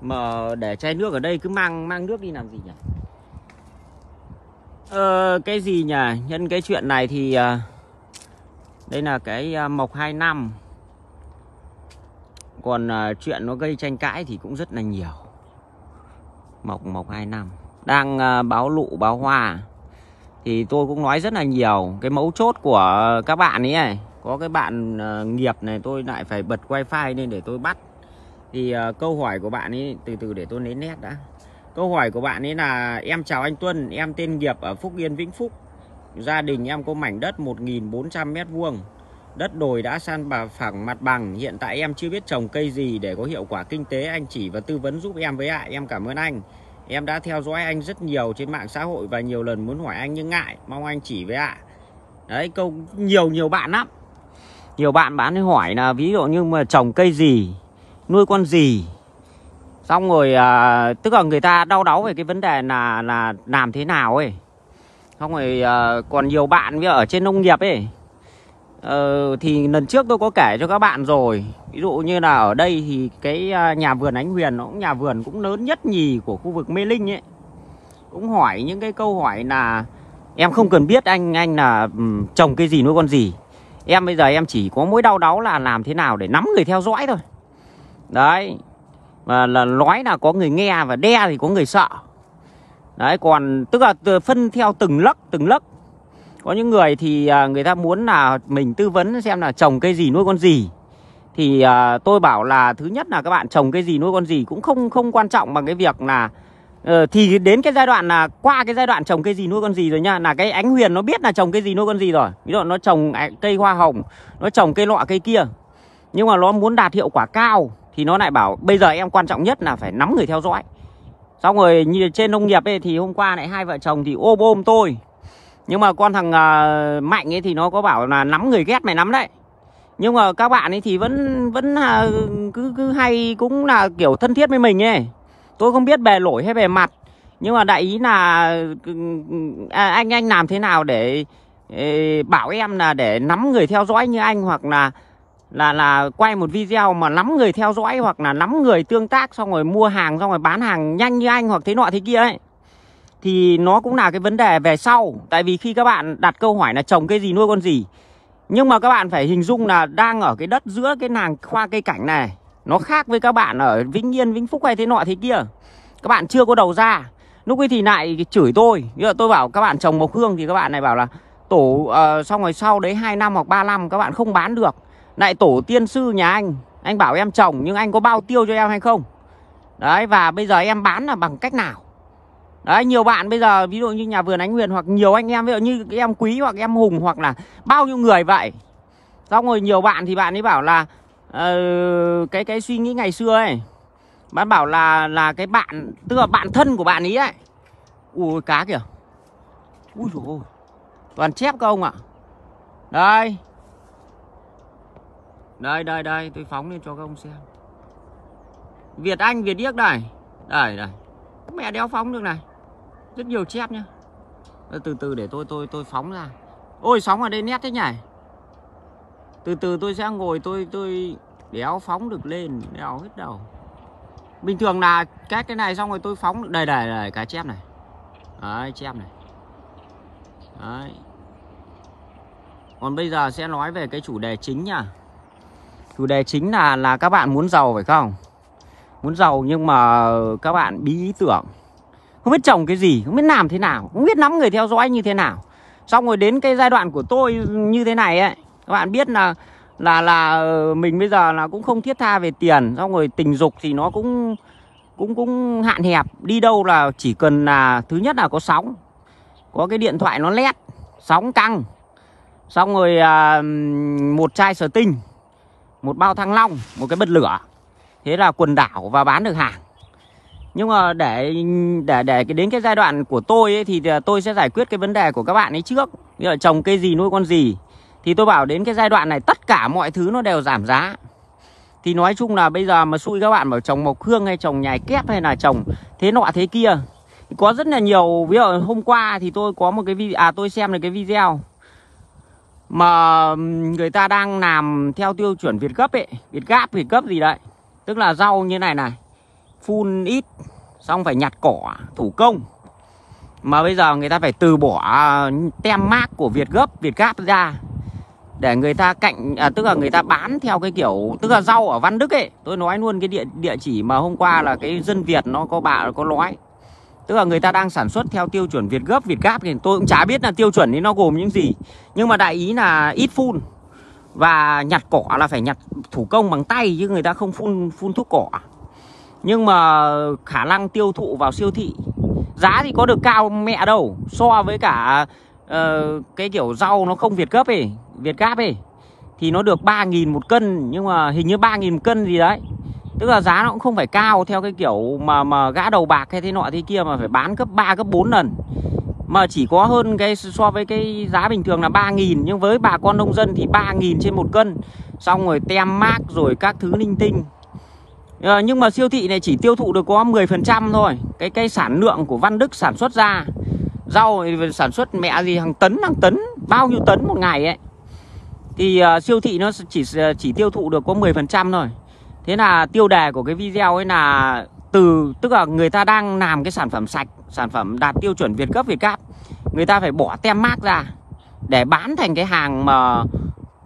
mà để chai nước ở đây cứ mang mang nước đi làm gì nhỉ ờ, cái gì nhỉ nhân cái chuyện này thì à, đây là cái à, mộc năm còn à, chuyện nó gây tranh cãi thì cũng rất là nhiều mộc mộc năm đang báo lụ báo hoa thì tôi cũng nói rất là nhiều cái mấu chốt của các bạn ấy, ấy. có cái bạn nghiệp này tôi lại phải bật wifi lên để tôi bắt thì uh, câu hỏi của bạn ấy từ từ để tôi lấy nét đã câu hỏi của bạn ấy là em chào anh Tuân em tên Nghiệp ở Phúc Yên Vĩnh Phúc gia đình em có mảnh đất 1.400 mét vuông đất đồi đã san bà phẳng mặt bằng hiện tại em chưa biết trồng cây gì để có hiệu quả kinh tế anh chỉ và tư vấn giúp em với ạ em cảm ơn anh em đã theo dõi anh rất nhiều trên mạng xã hội và nhiều lần muốn hỏi anh nhưng ngại mong anh chỉ với ạ đấy câu nhiều nhiều bạn lắm nhiều bạn bán hỏi là ví dụ như mà trồng cây gì nuôi con gì xong rồi à, tức là người ta đau đáu về cái vấn đề là là làm thế nào ấy xong rồi à, còn nhiều bạn ở trên nông nghiệp ấy Ờ, thì lần trước tôi có kể cho các bạn rồi Ví dụ như là ở đây thì cái à, nhà vườn Ánh Huyền nó cũng nhà vườn cũng lớn nhất nhì của khu vực Mê Linh ấy Cũng hỏi những cái câu hỏi là Em không cần biết anh anh là trồng cái gì nuôi con gì Em bây giờ em chỉ có mối đau đáu là làm thế nào để nắm người theo dõi thôi đấy mà là nói là có người nghe và đe thì có người sợ đấy còn tức là phân theo từng lớp từng lớp có những người thì à, người ta muốn là mình tư vấn xem là trồng cây gì nuôi con gì thì à, tôi bảo là thứ nhất là các bạn trồng cây gì nuôi con gì cũng không không quan trọng bằng cái việc là ờ, thì đến cái giai đoạn là qua cái giai đoạn trồng cây gì nuôi con gì rồi nha là cái ánh huyền nó biết là trồng cây gì nuôi con gì rồi ví dụ nó trồng à, cây hoa hồng nó trồng cây lọ cây kia nhưng mà nó muốn đạt hiệu quả cao thì nó lại bảo bây giờ em quan trọng nhất là phải nắm người theo dõi xong rồi như trên nông nghiệp ấy thì hôm qua lại hai vợ chồng thì ôm ôm tôi nhưng mà con thằng uh, mạnh ấy thì nó có bảo là nắm người ghét mày nắm đấy nhưng mà các bạn ấy thì vẫn vẫn là cứ cứ hay cũng là kiểu thân thiết với mình ấy tôi không biết bề lỗi hay bề mặt nhưng mà đại ý là à, anh anh làm thế nào để bảo em là để nắm người theo dõi như anh hoặc là là là quay một video mà lắm người theo dõi hoặc là lắm người tương tác xong rồi mua hàng xong rồi bán hàng nhanh như anh hoặc thế nọ thế kia ấy thì nó cũng là cái vấn đề về sau tại vì khi các bạn đặt câu hỏi là trồng cây gì nuôi con gì nhưng mà các bạn phải hình dung là đang ở cái đất giữa cái nàng khoa cây cảnh này nó khác với các bạn ở Vĩnh Yên Vĩnh Phúc hay thế nọ thế kia các bạn chưa có đầu ra lúc ấy thì lại chửi tôi Bây giờ tôi bảo các bạn trồng mộc hương thì các bạn này bảo là tổ uh, xong rồi sau đấy 2 năm hoặc 3 năm các bạn không bán được lại tổ tiên sư nhà anh anh bảo em trồng nhưng anh có bao tiêu cho em hay không đấy và bây giờ em bán là bằng cách nào đấy nhiều bạn bây giờ ví dụ như nhà vườn ánh huyền hoặc nhiều anh em ví dụ như em quý hoặc em hùng hoặc là bao nhiêu người vậy xong rồi nhiều bạn thì bạn ấy bảo là uh, cái cái suy nghĩ ngày xưa ấy bạn bảo là là cái bạn tức là bạn thân của bạn ý ấy ui cá kìa ui dồi ôi toàn chép không ạ à? đây đây đây đây tôi phóng lên cho các ông xem Việt Anh Việt Điếc này Đây đây Mẹ đéo phóng được này Rất nhiều chép nhá Từ từ để tôi tôi tôi phóng ra Ôi sóng ở đây nét thế nhỉ Từ từ tôi sẽ ngồi tôi tôi Đéo phóng được lên Đéo hết đầu Bình thường là cái cái này xong rồi tôi phóng được Đây đây đây cá chép này Đấy chép này Đấy còn bây giờ sẽ nói về cái chủ đề chính nha chủ đề chính là là các bạn muốn giàu phải không muốn giàu nhưng mà các bạn bí ý tưởng không biết trồng cái gì không biết làm thế nào không biết nắm người theo dõi như thế nào xong rồi đến cái giai đoạn của tôi như thế này ấy các bạn biết là là là ờ, mình bây giờ là cũng không thiết tha về tiền xong rồi tình dục thì nó cũng cũng cũng hạn hẹp đi đâu là chỉ cần là thứ nhất là có sóng có cái điện thoại nó lét sóng căng xong rồi à, một chai sở tinh một bao thăng long một cái bật lửa thế là quần đảo và bán được hàng nhưng mà để để để cái đến cái giai đoạn của tôi ấy, thì tôi sẽ giải quyết cái vấn đề của các bạn ấy trước như là trồng cây gì nuôi con gì thì tôi bảo đến cái giai đoạn này tất cả mọi thứ nó đều giảm giá thì nói chung là bây giờ mà xui các bạn bảo trồng mộc hương hay trồng nhài kép hay là trồng thế nọ thế kia có rất là nhiều ví dụ hôm qua thì tôi có một cái video à tôi xem được cái video mà người ta đang làm theo tiêu chuẩn Việt gấp ấy, Việt gáp, Việt gấp gì đấy. Tức là rau như này này, phun ít, xong phải nhặt cỏ thủ công. Mà bây giờ người ta phải từ bỏ à, tem mác của Việt gấp, Việt gáp ra để người ta cạnh à, tức là người ta bán theo cái kiểu tức là rau ở Văn Đức ấy. Tôi nói luôn cái địa địa chỉ mà hôm qua là cái dân Việt nó có bà có nói Tức là người ta đang sản xuất theo tiêu chuẩn Việt gấp, Việt gáp thì tôi cũng chả biết là tiêu chuẩn ấy nó gồm những gì. Nhưng mà đại ý là ít phun. Và nhặt cỏ là phải nhặt thủ công bằng tay chứ người ta không phun phun thuốc cỏ. Nhưng mà khả năng tiêu thụ vào siêu thị giá thì có được cao mẹ đâu so với cả uh, cái kiểu rau nó không Việt gấp ấy, Việt gáp ấy thì nó được 3.000 một cân nhưng mà hình như 3.000 cân gì đấy tức là giá nó cũng không phải cao theo cái kiểu mà mà gã đầu bạc hay thế nọ thế kia mà phải bán cấp 3 cấp 4 lần mà chỉ có hơn cái so với cái giá bình thường là 3.000 nhưng với bà con nông dân thì 3.000 trên một cân xong rồi tem mát rồi các thứ linh tinh à, nhưng mà siêu thị này chỉ tiêu thụ được có 10% thôi cái cái sản lượng của Văn Đức sản xuất ra rau sản xuất mẹ gì hàng tấn hàng tấn bao nhiêu tấn một ngày ấy thì uh, siêu thị nó chỉ ờ, chỉ tiêu thụ được có 10% thôi thế là tiêu đề của cái video ấy là từ tức là người ta đang làm cái sản phẩm sạch sản phẩm đạt tiêu chuẩn việt cấp việt cáp người ta phải bỏ tem mát ra để bán thành cái hàng mà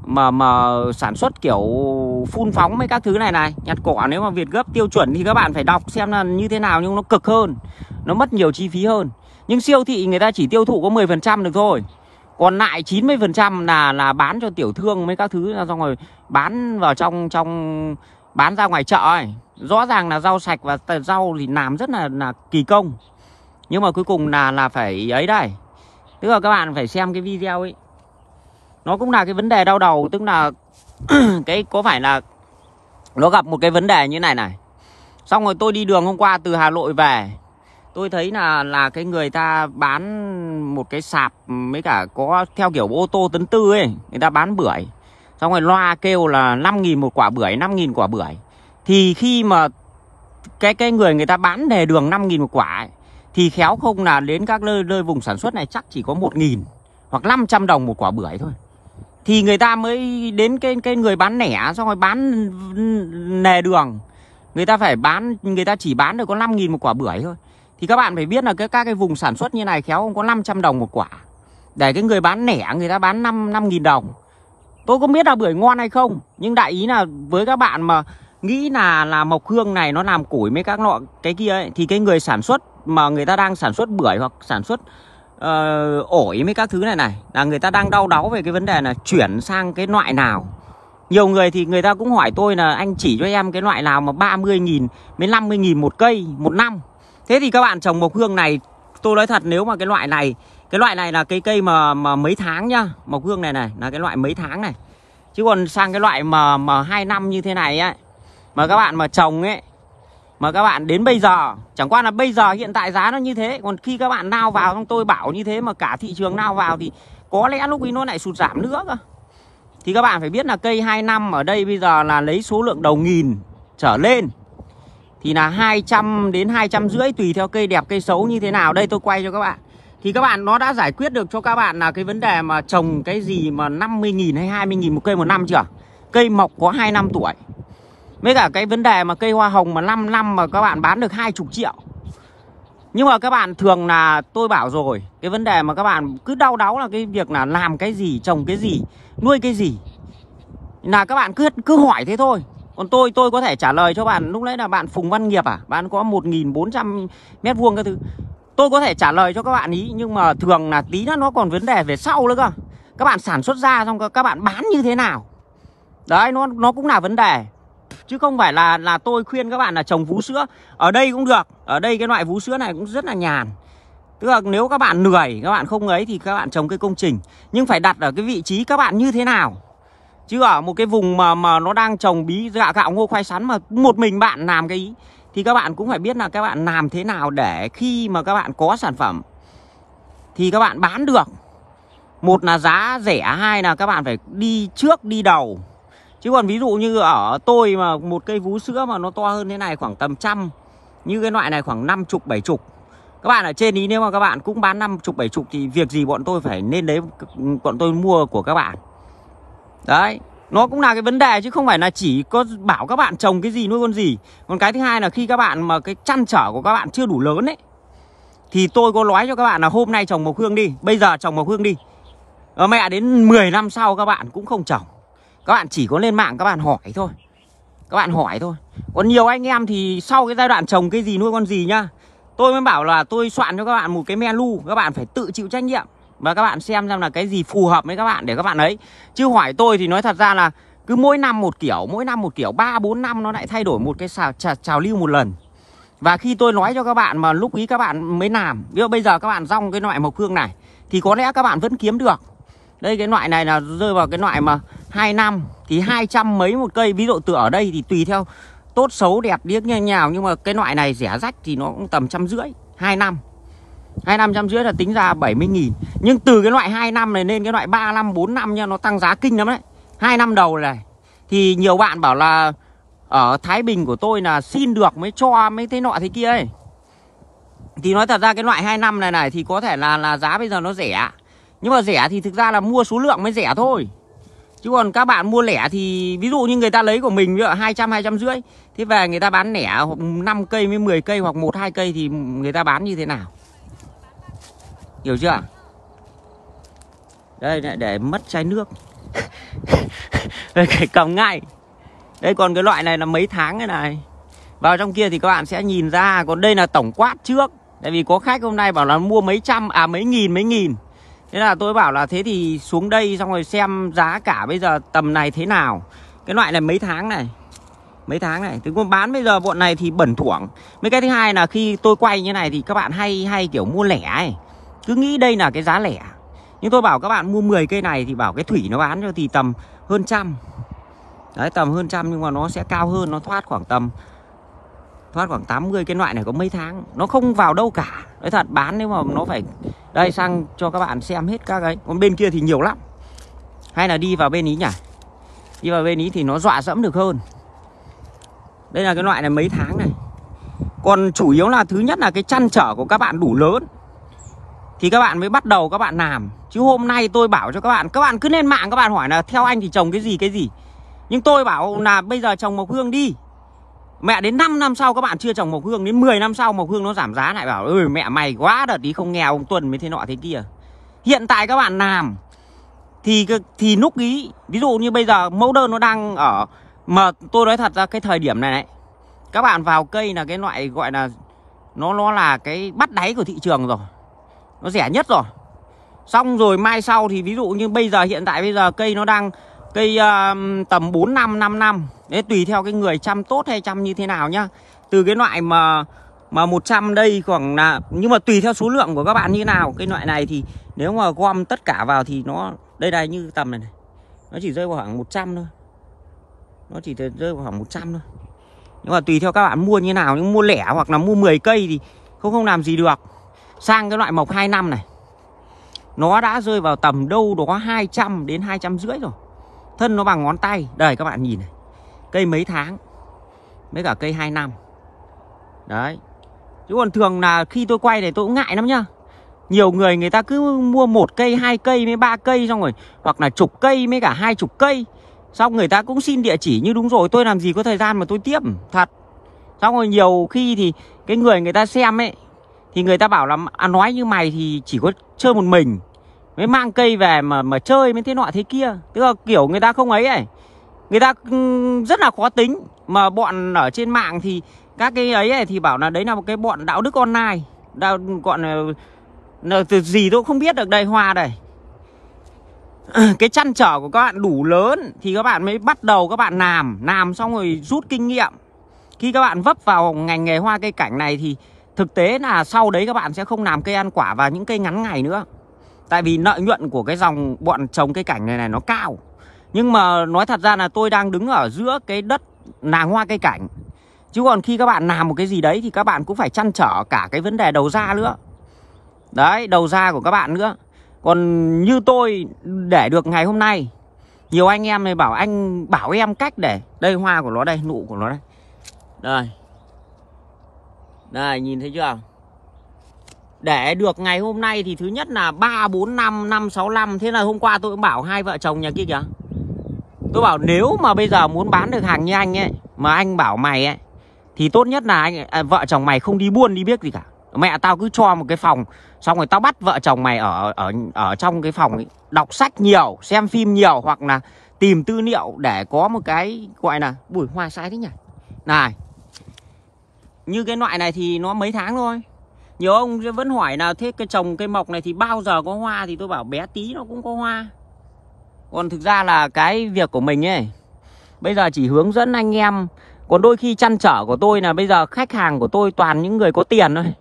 mà mà sản xuất kiểu phun phóng mấy các thứ này này nhặt cỏ nếu mà việt gấp tiêu chuẩn thì các bạn phải đọc xem là như thế nào nhưng nó cực hơn nó mất nhiều chi phí hơn nhưng siêu thị người ta chỉ tiêu thụ có 10% được thôi còn lại 90% là là bán cho tiểu thương mấy các thứ xong rồi bán vào trong trong bán ra ngoài chợ ấy rõ ràng là rau sạch và rau thì làm rất là là kỳ công nhưng mà cuối cùng là là phải ấy đây tức là các bạn phải xem cái video ấy nó cũng là cái vấn đề đau đầu tức là cái có phải là nó gặp một cái vấn đề như này này xong rồi tôi đi đường hôm qua từ hà nội về tôi thấy là là cái người ta bán một cái sạp mấy cả có theo kiểu ô tô tấn tư ấy người ta bán bưởi xong rồi loa kêu là 5.000 một quả bưởi 5.000 quả bưởi thì khi mà cái cái người người ta bán đề đường 5.000 một quả ấy, thì khéo không là đến các nơi nơi vùng sản xuất này chắc chỉ có 1.000 hoặc 500 đồng một quả bưởi thôi thì người ta mới đến cái cái người bán nẻ xong rồi bán nề đường người ta phải bán người ta chỉ bán được có 5.000 một quả bưởi thôi thì các bạn phải biết là cái các cái vùng sản xuất như này khéo không có 500 đồng một quả để cái người bán nẻ người ta bán 5 5.000 đồng Tôi không biết là bưởi ngon hay không Nhưng đại ý là với các bạn mà Nghĩ là là mộc hương này nó làm củi mấy các loại Cái kia ấy Thì cái người sản xuất mà người ta đang sản xuất bưởi Hoặc sản xuất uh, ổi mấy các thứ này này Là người ta đang đau đáu về cái vấn đề là chuyển sang cái loại nào nhiều người thì người ta cũng hỏi tôi là anh chỉ cho em cái loại nào mà 30.000 đến 50.000 một cây một năm. Thế thì các bạn trồng mộc hương này tôi nói thật nếu mà cái loại này cái loại này là cái cây mà mà mấy tháng nhá mộc hương này này là cái loại mấy tháng này chứ còn sang cái loại mà mà hai năm như thế này ấy mà các bạn mà trồng ấy mà các bạn đến bây giờ chẳng qua là bây giờ hiện tại giá nó như thế còn khi các bạn nao vào trong tôi bảo như thế mà cả thị trường nao vào thì có lẽ lúc ấy nó lại sụt giảm nữa cơ thì các bạn phải biết là cây 2 năm ở đây bây giờ là lấy số lượng đầu nghìn trở lên thì là 200 đến 200 rưỡi tùy theo cây đẹp cây xấu như thế nào đây tôi quay cho các bạn thì các bạn nó đã giải quyết được cho các bạn là cái vấn đề mà trồng cái gì mà 50.000 hay 20.000 một cây một năm chưa cây mọc có 2 năm tuổi với cả cái vấn đề mà cây hoa hồng mà 5 năm mà các bạn bán được hai chục triệu nhưng mà các bạn thường là tôi bảo rồi Cái vấn đề mà các bạn cứ đau đáu là cái việc là làm cái gì, trồng cái gì, nuôi cái gì Là các bạn cứ cứ hỏi thế thôi Còn tôi tôi có thể trả lời cho bạn Lúc nãy là bạn Phùng Văn Nghiệp à Bạn có 1.400 mét vuông các thứ Tôi có thể trả lời cho các bạn ý Nhưng mà thường là tí nữa nó còn vấn đề về sau nữa cơ Các bạn sản xuất ra xong các bạn bán như thế nào Đấy nó nó cũng là vấn đề Chứ không phải là là tôi khuyên các bạn là trồng vú sữa Ở đây cũng được Ở đây cái loại vú sữa này cũng rất là nhàn Tức là nếu các bạn lười Các bạn không ấy thì các bạn trồng cái công trình Nhưng phải đặt ở cái vị trí các bạn như thế nào Chứ ở một cái vùng mà mà nó đang trồng bí gạo gạo ngô khoai sắn Mà một mình bạn làm cái ý thì các bạn cũng phải biết là các bạn làm thế nào để khi mà các bạn có sản phẩm thì các bạn bán được một là giá rẻ hai là các bạn phải đi trước đi đầu chứ còn ví dụ như ở tôi mà một cây vú sữa mà nó to hơn thế này khoảng tầm trăm như cái loại này khoảng năm chục bảy chục các bạn ở trên ý nếu mà các bạn cũng bán năm chục bảy chục thì việc gì bọn tôi phải nên đấy bọn tôi mua của các bạn đấy nó cũng là cái vấn đề chứ không phải là chỉ có bảo các bạn trồng cái gì nuôi con gì còn cái thứ hai là khi các bạn mà cái chăn trở của các bạn chưa đủ lớn ấy thì tôi có nói cho các bạn là hôm nay trồng mộc hương đi bây giờ trồng mộc hương đi à, mẹ đến 10 năm sau các bạn cũng không trồng các bạn chỉ có lên mạng các bạn hỏi thôi các bạn hỏi thôi còn nhiều anh em thì sau cái giai đoạn trồng cái gì nuôi con gì nhá tôi mới bảo là tôi soạn cho các bạn một cái menu các bạn phải tự chịu trách nhiệm và các bạn xem xem là cái gì phù hợp với các bạn để các bạn ấy chứ hỏi tôi thì nói thật ra là cứ mỗi năm một kiểu mỗi năm một kiểu ba bốn năm nó lại thay đổi một cái xào, trào, trào lưu một lần và khi tôi nói cho các bạn mà lúc ý các bạn mới làm Ví dụ bây giờ các bạn rong cái loại mộc hương này Thì có lẽ các bạn vẫn kiếm được Đây cái loại này là rơi vào cái loại mà hai năm thì hai trăm mấy một cây Ví dụ từ ở đây thì tùy theo tốt xấu đẹp điếc như nhào Nhưng mà cái loại này rẻ rách thì nó cũng tầm trăm rưỡi hai năm hai năm trăm rưỡi là tính ra 70 nghìn Nhưng từ cái loại 2 năm này lên cái loại 3 năm 4 năm nha Nó tăng giá kinh lắm đấy hai năm đầu này Thì nhiều bạn bảo là Ở Thái Bình của tôi là xin được mới cho mới thế nọ thế kia ấy Thì nói thật ra cái loại 2 năm này này Thì có thể là là giá bây giờ nó rẻ Nhưng mà rẻ thì thực ra là mua số lượng mới rẻ thôi Chứ còn các bạn mua lẻ thì ví dụ như người ta lấy của mình hai trăm hai trăm rưỡi thế về người ta bán lẻ hoặc 5 cây với 10 cây hoặc một hai cây thì người ta bán như thế nào? hiểu chưa đây lại để mất chai nước đây phải cầm ngay đây còn cái loại này là mấy tháng cái này vào trong kia thì các bạn sẽ nhìn ra còn đây là tổng quát trước tại vì có khách hôm nay bảo là mua mấy trăm à mấy nghìn mấy nghìn thế là tôi bảo là thế thì xuống đây xong rồi xem giá cả bây giờ tầm này thế nào cái loại này mấy tháng này mấy tháng này tôi còn bán bây giờ bọn này thì bẩn thuổng mấy cái thứ hai là khi tôi quay như này thì các bạn hay hay kiểu mua lẻ ấy cứ nghĩ đây là cái giá lẻ nhưng tôi bảo các bạn mua 10 cây này thì bảo cái thủy nó bán cho thì tầm hơn trăm đấy tầm hơn trăm nhưng mà nó sẽ cao hơn nó thoát khoảng tầm thoát khoảng 80 cái loại này có mấy tháng nó không vào đâu cả nói thật bán nếu mà nó phải đây sang cho các bạn xem hết các ấy còn bên kia thì nhiều lắm hay là đi vào bên ý nhỉ đi vào bên ý thì nó dọa dẫm được hơn đây là cái loại này mấy tháng này còn chủ yếu là thứ nhất là cái chăn trở của các bạn đủ lớn thì các bạn mới bắt đầu các bạn làm chứ hôm nay tôi bảo cho các bạn các bạn cứ lên mạng các bạn hỏi là theo anh thì trồng cái gì cái gì nhưng tôi bảo là bây giờ trồng mộc hương đi mẹ đến 5 năm sau các bạn chưa trồng mộc hương đến 10 năm sau mộc hương nó giảm giá lại bảo ơi mẹ mày quá đợt đi không nghèo ông tuần mới thế nọ thế kia hiện tại các bạn làm thì thì lúc ý ví dụ như bây giờ mẫu đơn nó đang ở mà tôi nói thật ra cái thời điểm này này các bạn vào cây là cái loại gọi là nó nó là cái bắt đáy của thị trường rồi nó rẻ nhất rồi xong rồi mai sau thì ví dụ như bây giờ hiện tại bây giờ cây nó đang cây uh, tầm 4 năm 5 năm đấy tùy theo cái người chăm tốt hay chăm như thế nào nhá từ cái loại mà mà 100 đây khoảng là nhưng mà tùy theo số lượng của các bạn như nào cái loại này thì nếu mà gom tất cả vào thì nó đây này như tầm này này nó chỉ rơi vào khoảng 100 thôi nó chỉ rơi vào khoảng 100 thôi nhưng mà tùy theo các bạn mua như nào nhưng mua lẻ hoặc là mua 10 cây thì không không làm gì được sang cái loại mộc 2 năm này nó đã rơi vào tầm đâu đó 200 đến 200 rưỡi rồi thân nó bằng ngón tay đây các bạn nhìn này cây mấy tháng mấy cả cây 2 năm đấy chứ còn thường là khi tôi quay này tôi cũng ngại lắm nhá nhiều người người ta cứ mua một cây hai cây mấy ba cây xong rồi hoặc là chục cây mấy cả hai chục cây xong người ta cũng xin địa chỉ như đúng rồi tôi làm gì có thời gian mà tôi tiếp thật xong rồi nhiều khi thì cái người người ta xem ấy thì người ta bảo là à, nói như mày thì chỉ có chơi một mình mới mang cây về mà mà chơi mới thế nọ thế kia tức là kiểu người ta không ấy ấy người ta ừ, rất là khó tính mà bọn ở trên mạng thì các cái ấy này thì bảo là đấy là một cái bọn đạo đức online đạo bọn là từ gì tôi cũng không biết được đây hoa đây cái chăn trở của các bạn đủ lớn thì các bạn mới bắt đầu các bạn làm làm xong rồi rút kinh nghiệm khi các bạn vấp vào ngành nghề hoa cây cảnh này thì Thực tế là sau đấy các bạn sẽ không làm cây ăn quả và những cây ngắn ngày nữa Tại vì lợi nhuận của cái dòng bọn trồng cây cảnh này này nó cao Nhưng mà nói thật ra là tôi đang đứng ở giữa cái đất nàng hoa cây cảnh Chứ còn khi các bạn làm một cái gì đấy thì các bạn cũng phải chăn trở cả cái vấn đề đầu ra nữa Đấy, đầu ra của các bạn nữa Còn như tôi để được ngày hôm nay Nhiều anh em này bảo anh bảo em cách để Đây hoa của nó đây, nụ của nó đây Đây đây nhìn thấy chưa để được ngày hôm nay thì thứ nhất là 3, 4, 5, 5, 6, 5 Thế là hôm qua tôi cũng bảo hai vợ chồng nhà kia kìa Tôi bảo nếu mà bây giờ muốn bán được hàng như anh ấy Mà anh bảo mày ấy Thì tốt nhất là anh à, vợ chồng mày không đi buôn đi biết gì cả Mẹ tao cứ cho một cái phòng Xong rồi tao bắt vợ chồng mày ở ở ở trong cái phòng ấy Đọc sách nhiều, xem phim nhiều Hoặc là tìm tư liệu để có một cái gọi là bùi hoa sai đấy nhỉ Này như cái loại này thì nó mấy tháng thôi Nhiều ông vẫn hỏi là thế cái trồng cây mọc này thì bao giờ có hoa Thì tôi bảo bé tí nó cũng có hoa Còn thực ra là cái việc của mình ấy Bây giờ chỉ hướng dẫn anh em Còn đôi khi chăn trở của tôi là bây giờ khách hàng của tôi toàn những người có tiền thôi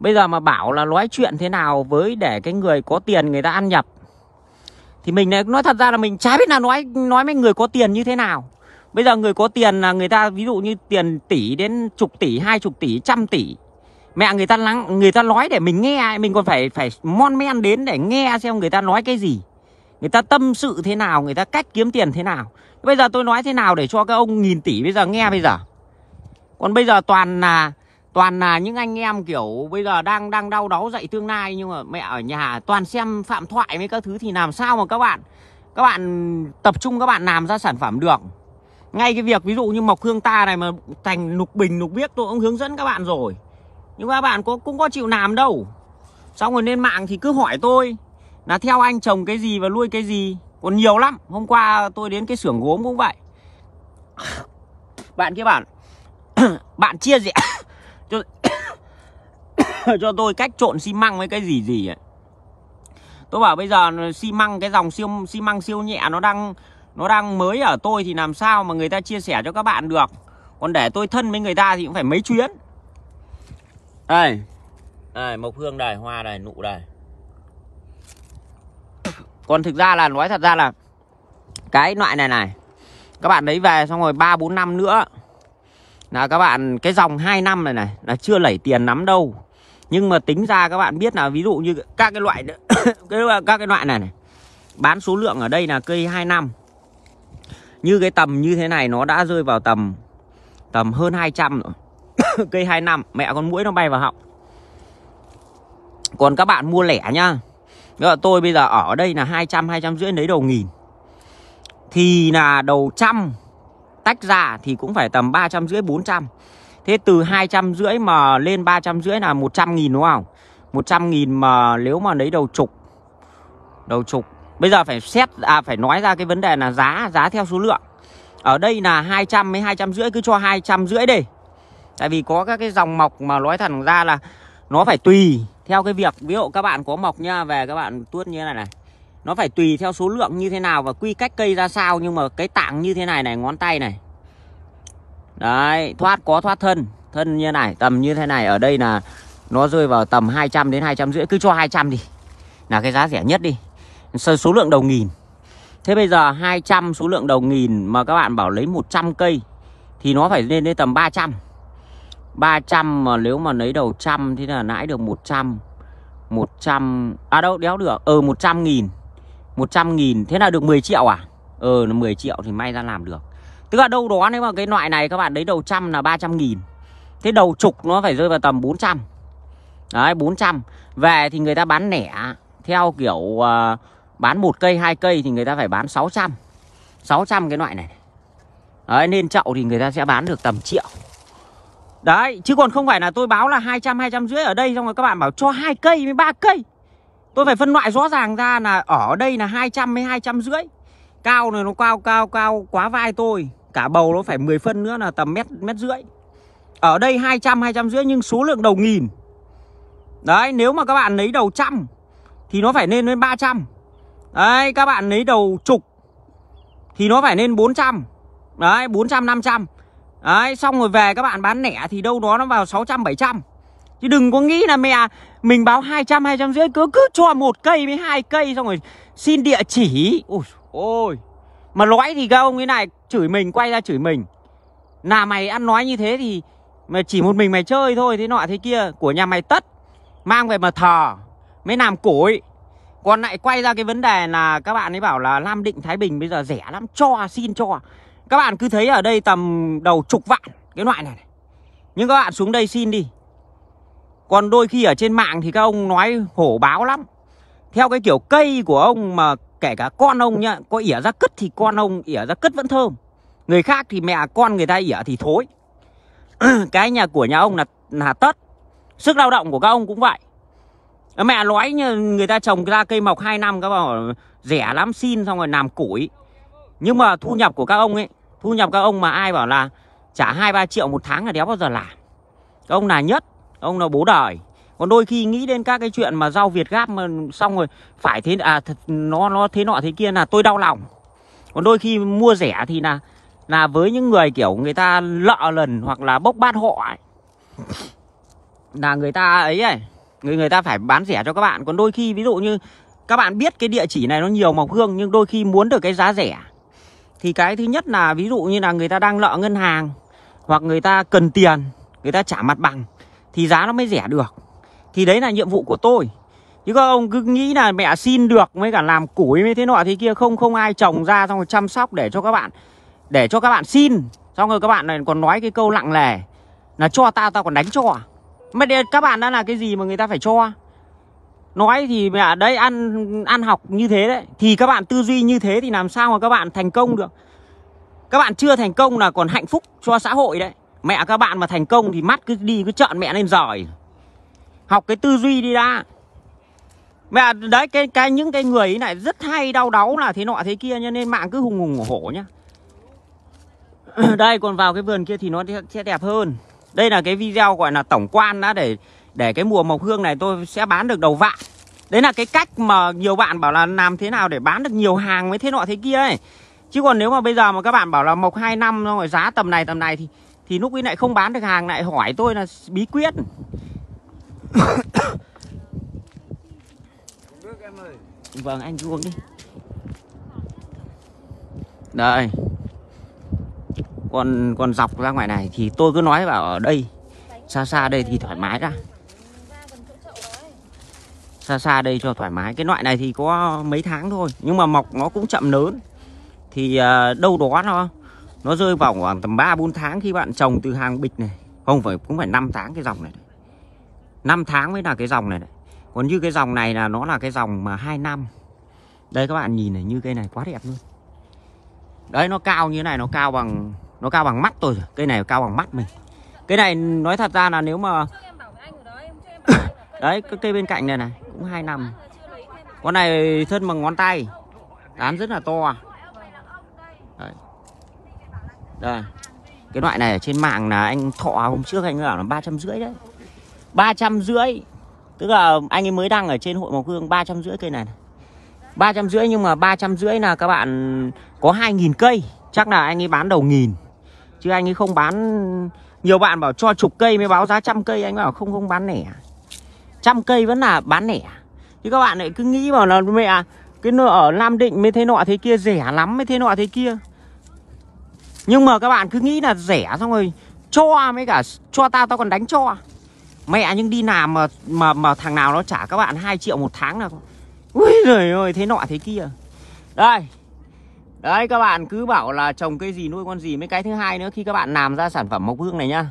Bây giờ mà bảo là nói chuyện thế nào với để cái người có tiền người ta ăn nhập Thì mình này nói thật ra là mình chả biết là nói nói với người có tiền như thế nào Bây giờ người có tiền là người ta ví dụ như tiền tỷ đến chục tỷ, hai chục tỷ, trăm tỷ. Mẹ người ta lắng, người ta nói để mình nghe, mình còn phải phải mon men đến để nghe xem người ta nói cái gì. Người ta tâm sự thế nào, người ta cách kiếm tiền thế nào. Bây giờ tôi nói thế nào để cho các ông nghìn tỷ bây giờ nghe bây giờ. Còn bây giờ toàn là toàn là những anh em kiểu bây giờ đang đang đau đáu dậy tương lai nhưng mà mẹ ở nhà toàn xem phạm thoại với các thứ thì làm sao mà các bạn các bạn tập trung các bạn làm ra sản phẩm được ngay cái việc ví dụ như mọc hương ta này mà thành lục bình lục biếc tôi cũng hướng dẫn các bạn rồi nhưng các bạn có cũng có chịu làm đâu xong rồi lên mạng thì cứ hỏi tôi là theo anh trồng cái gì và nuôi cái gì còn nhiều lắm hôm qua tôi đến cái xưởng gốm cũng vậy bạn kia bạn bạn chia sẻ cho cho tôi cách trộn xi măng với cái gì gì ấy. tôi bảo bây giờ xi măng cái dòng siêu xi măng siêu nhẹ nó đang nó đang mới ở tôi thì làm sao mà người ta chia sẻ cho các bạn được Còn để tôi thân với người ta thì cũng phải mấy chuyến Đây Đây mộc hương đài hoa đài nụ đài. Còn thực ra là nói thật ra là Cái loại này này Các bạn lấy về xong rồi 3-4 năm nữa Là các bạn cái dòng 2 năm này này Là chưa lẩy tiền lắm đâu nhưng mà tính ra các bạn biết là ví dụ như các cái loại các cái loại này này bán số lượng ở đây là cây 2 năm như cái tầm như thế này nó đã rơi vào tầm Tầm hơn 200 rồi Cây năm Mẹ con mũi nó bay vào họng Còn các bạn mua lẻ nhá tôi bây giờ ở đây là 200, 200 rưỡi lấy đầu nghìn Thì là đầu trăm Tách ra thì cũng phải tầm 300 rưỡi 400 Thế từ 200 rưỡi mà lên 300 rưỡi là 100 nghìn đúng không 100 nghìn mà nếu mà lấy đầu chục Đầu chục Bây giờ phải xét à phải nói ra cái vấn đề là giá giá theo số lượng. Ở đây là 200 với 250 cứ cho 250 đi. Tại vì có các cái dòng mọc mà nói thẳng ra là nó phải tùy theo cái việc ví dụ các bạn có mọc nha về các bạn tuốt như thế này này. Nó phải tùy theo số lượng như thế nào và quy cách cây ra sao nhưng mà cái tạng như thế này này, ngón tay này. Đấy, thoát có thoát thân, thân như này, tầm như thế này ở đây là nó rơi vào tầm 200 đến 250 cứ cho 200 đi. Là cái giá rẻ nhất đi số lượng đầu nghìn Thế bây giờ 200 số lượng đầu nghìn mà các bạn bảo lấy 100 cây thì nó phải lên đến tầm 300. 300 mà nếu mà lấy đầu trăm thì là nãi được 100. 100 à đâu đéo được. Ờ 100 nghìn 100 nghìn thế là được 10 triệu à? Ờ 10 triệu thì may ra làm được. Tức là đâu đó nếu mà cái loại này các bạn lấy đầu trăm là 300 nghìn Thế đầu trục nó phải rơi vào tầm 400. Đấy 400. Về thì người ta bán nẻ theo kiểu uh, bán một cây hai cây thì người ta phải bán 600 600 cái loại này đấy, nên chậu thì người ta sẽ bán được tầm triệu đấy chứ còn không phải là tôi báo là 200 200 rưỡi ở đây xong rồi các bạn bảo cho hai cây với ba cây tôi phải phân loại rõ ràng ra là ở đây là 200 với 200 rưỡi cao này nó cao cao cao quá vai tôi cả bầu nó phải 10 phân nữa là tầm mét mét rưỡi ở đây 200 200 rưỡi nhưng số lượng đầu nghìn đấy nếu mà các bạn lấy đầu trăm thì nó phải lên lên 300 Đấy các bạn lấy đầu trục Thì nó phải lên 400 Đấy 400 500 Đấy xong rồi về các bạn bán lẻ Thì đâu đó nó vào 600 700 Chứ đừng có nghĩ là mẹ Mình báo 200 200 rưỡi cứ cứ cho một cây với hai cây Xong rồi xin địa chỉ Ôi ôi Mà lõi thì các ông ấy này chửi mình quay ra chửi mình Là mày ăn nói như thế thì mà chỉ một mình mày chơi thôi thế nọ thế kia của nhà mày tất mang về mà thờ mới làm củi còn lại quay ra cái vấn đề là các bạn ấy bảo là Nam Định Thái Bình bây giờ rẻ lắm cho xin cho các bạn cứ thấy ở đây tầm đầu chục vạn cái loại này, này. nhưng các bạn xuống đây xin đi còn đôi khi ở trên mạng thì các ông nói hổ báo lắm theo cái kiểu cây của ông mà kể cả con ông nhá có ỉa ra cất thì con ông ỉa ra cất vẫn thơm người khác thì mẹ con người ta ỉa thì thối cái nhà của nhà ông là là tất sức lao động của các ông cũng vậy mẹ nói như người ta trồng ra cây mọc 2 năm các bạn rẻ lắm xin xong rồi làm củi nhưng mà thu nhập của các ông ấy thu nhập các ông mà ai bảo là trả hai ba triệu một tháng là đéo bao giờ làm các ông là nhất ông là bố đời còn đôi khi nghĩ đến các cái chuyện mà rau việt gáp mà xong rồi phải thế à thật, nó nó thế nọ thế kia là tôi đau lòng còn đôi khi mua rẻ thì là là với những người kiểu người ta lợ lần hoặc là bốc bát họ ấy, là người ta ấy ấy người người ta phải bán rẻ cho các bạn còn đôi khi ví dụ như các bạn biết cái địa chỉ này nó nhiều mọc hương nhưng đôi khi muốn được cái giá rẻ thì cái thứ nhất là ví dụ như là người ta đang nợ ngân hàng hoặc người ta cần tiền người ta trả mặt bằng thì giá nó mới rẻ được thì đấy là nhiệm vụ của tôi chứ các ông cứ nghĩ là mẹ xin được mới cả làm củi mới thế nọ thế kia không không ai trồng ra xong rồi chăm sóc để cho các bạn để cho các bạn xin xong rồi các bạn này còn nói cái câu lặng lè là cho ta ta còn đánh cho à? mà để, các bạn đã là cái gì mà người ta phải cho nói thì mẹ đấy ăn ăn học như thế đấy thì các bạn tư duy như thế thì làm sao mà các bạn thành công được các bạn chưa thành công là còn hạnh phúc cho xã hội đấy mẹ các bạn mà thành công thì mắt cứ đi cứ trợn mẹ lên giỏi học cái tư duy đi đã mẹ đấy cái cái những cái người ấy này rất hay đau đáu là thế nọ thế kia nha nên mạng cứ hùng hùng hổ hổ nhá đây còn vào cái vườn kia thì nó sẽ đẹp hơn đây là cái video gọi là tổng quan đã để để cái mùa mộc hương này tôi sẽ bán được đầu vạn Đấy là cái cách mà nhiều bạn bảo là làm thế nào để bán được nhiều hàng với thế nọ thế kia ấy Chứ còn nếu mà bây giờ mà các bạn bảo là mộc 2 năm rồi giá tầm này tầm này thì thì lúc ấy lại không bán được hàng lại hỏi tôi là bí quyết Vâng anh uống đi Đây còn còn dọc ra ngoài này thì tôi cứ nói vào ở đây xa xa đây thì thoải mái ra xa xa đây cho thoải mái cái loại này thì có mấy tháng thôi nhưng mà mọc nó cũng chậm lớn thì à, đâu đó nó nó rơi vào khoảng tầm 3 4 tháng khi bạn trồng từ hàng bịch này không phải cũng phải 5 tháng cái dòng này 5 tháng mới là cái dòng này, này. còn như cái dòng này là nó là cái dòng mà 2 năm đây các bạn nhìn này như cây này quá đẹp luôn đấy nó cao như thế này nó cao bằng nó cao bằng mắt tôi rồi cây này cao bằng mắt mình cái này nói thật ra là nếu mà đấy cái cây bên cạnh này này cũng hai năm ờ, con này thân bằng ngón tay tán rất là to vâng. đấy. đây cái loại này ở trên mạng là anh thọ hôm trước anh bảo là ba trăm rưỡi đấy ba trăm rưỡi tức là anh ấy mới đăng ở trên hội màu hương ba trăm rưỡi cây này ba trăm rưỡi nhưng mà ba trăm rưỡi là các bạn có hai nghìn cây chắc là anh ấy bán đầu nghìn chứ anh ấy không bán nhiều bạn bảo cho chục cây mới báo giá trăm cây anh bảo không không bán nẻ à? trăm cây vẫn là bán nẻ chứ à? các bạn lại cứ nghĩ bảo là mẹ cái nơi ở Nam Định mới thế nọ thế kia rẻ lắm mới thế nọ thế kia nhưng mà các bạn cứ nghĩ là rẻ xong rồi cho mới cả cho tao tao còn đánh cho mẹ nhưng đi làm mà mà mà thằng nào nó trả các bạn 2 triệu một tháng là ui rồi ơi thế nọ thế kia đây Đấy các bạn cứ bảo là trồng cây gì nuôi con gì Mấy cái thứ hai nữa khi các bạn làm ra sản phẩm mộc hương này nhá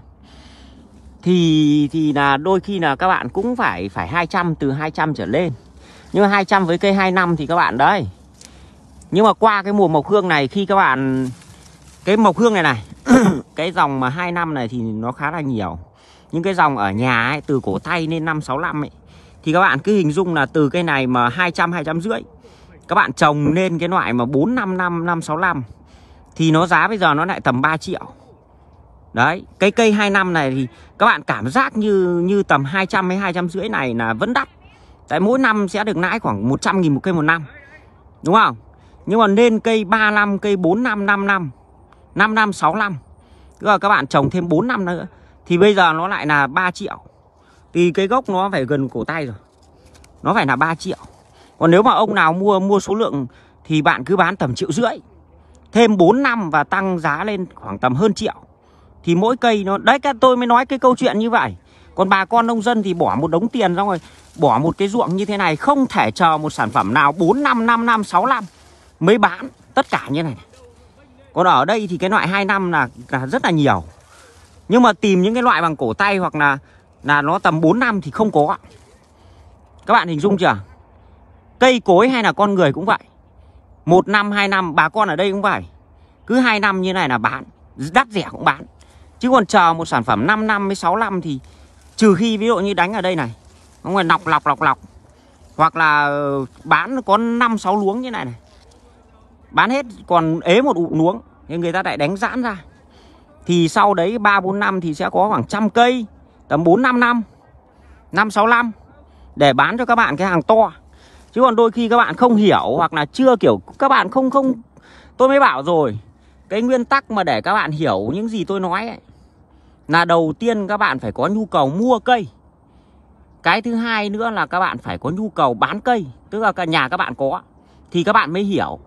Thì thì là đôi khi là các bạn cũng phải phải 200 từ 200 trở lên Nhưng mà 200 với cây 2 năm thì các bạn đấy Nhưng mà qua cái mùa mộc hương này khi các bạn Cái mộc hương này này Cái dòng mà 2 năm này thì nó khá là nhiều Những cái dòng ở nhà ấy từ cổ tay lên 5-6 năm ấy Thì các bạn cứ hình dung là từ cây này mà 200 rưỡi các bạn trồng lên cái loại mà 4 5 5 5 6 năm thì nó giá bây giờ nó lại tầm 3 triệu. Đấy, cây cây 2 năm này thì các bạn cảm giác như như tầm 200 hay rưỡi này là vẫn đắt. Tại mỗi năm sẽ được lãi khoảng 100 nghìn một cây một năm. Đúng không? Nhưng mà nên cây 3 năm, cây 4 năm, 5 năm, 5 năm, 6 năm. Tức là các bạn trồng thêm 4 năm nữa thì bây giờ nó lại là 3 triệu. Thì cây gốc nó phải gần cổ tay rồi. Nó phải là 3 triệu. Còn nếu mà ông nào mua mua số lượng thì bạn cứ bán tầm triệu rưỡi. Thêm 4 năm và tăng giá lên khoảng tầm hơn triệu. Thì mỗi cây nó đấy các tôi mới nói cái câu chuyện như vậy. Còn bà con nông dân thì bỏ một đống tiền xong rồi bỏ một cái ruộng như thế này không thể chờ một sản phẩm nào 4 năm, 5 năm, 6 năm mới bán tất cả như này. Còn ở đây thì cái loại 2 năm là là rất là nhiều. Nhưng mà tìm những cái loại bằng cổ tay hoặc là là nó tầm 4 năm thì không có. Các bạn hình dung chưa? cây cối hay là con người cũng vậy một năm hai năm bà con ở đây cũng vậy cứ hai năm như này là bán đắt rẻ cũng bán chứ còn chờ một sản phẩm 5 năm mới sáu năm thì trừ khi ví dụ như đánh ở đây này không phải lọc lọc lọc lọc hoặc là ờ, bán có năm sáu luống như này này bán hết còn ế một ụ luống thì người ta lại đánh giãn ra thì sau đấy 3 4 năm thì sẽ có khoảng trăm cây tầm 4 5 năm 5 6 năm để bán cho các bạn cái hàng to chứ còn đôi khi các bạn không hiểu hoặc là chưa kiểu các bạn không không tôi mới bảo rồi cái nguyên tắc mà để các bạn hiểu những gì tôi nói ấy, là đầu tiên các bạn phải có nhu cầu mua cây cái thứ hai nữa là các bạn phải có nhu cầu bán cây tức là cả nhà các bạn có thì các bạn mới hiểu